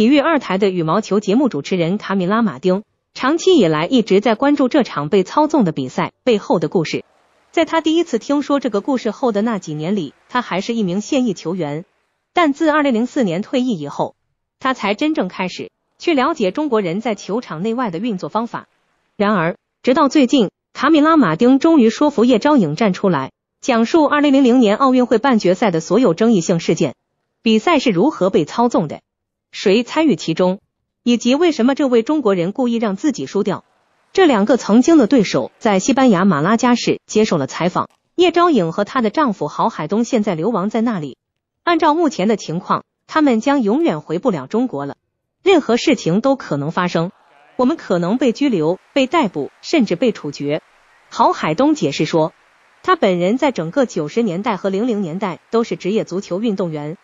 体育二台的羽毛球节目主持人卡米拉·马丁，长期以来一直在关注这场被操纵的比赛背后的故事。在他第一次听说这个故事后的那几年里，他还是一名现役球员。但自2004年退役以后，他才真正开始去了解中国人在球场内外的运作方法。然而，直到最近，卡米拉·马丁终于说服叶钊颖站出来，讲述2000年奥运会半决赛的所有争议性事件，比赛是如何被操纵的。谁参与其中，以及为什么这位中国人故意让自己输掉？这两个曾经的对手在西班牙马拉加市接受了采访。叶钊颖和她的丈夫郝海东现在流亡在那里。按照目前的情况，他们将永远回不了中国了。任何事情都可能发生，我们可能被拘留、被逮捕，甚至被处决。郝海东解释说，他本人在整个九十年代和零零年代都是职业足球运动员。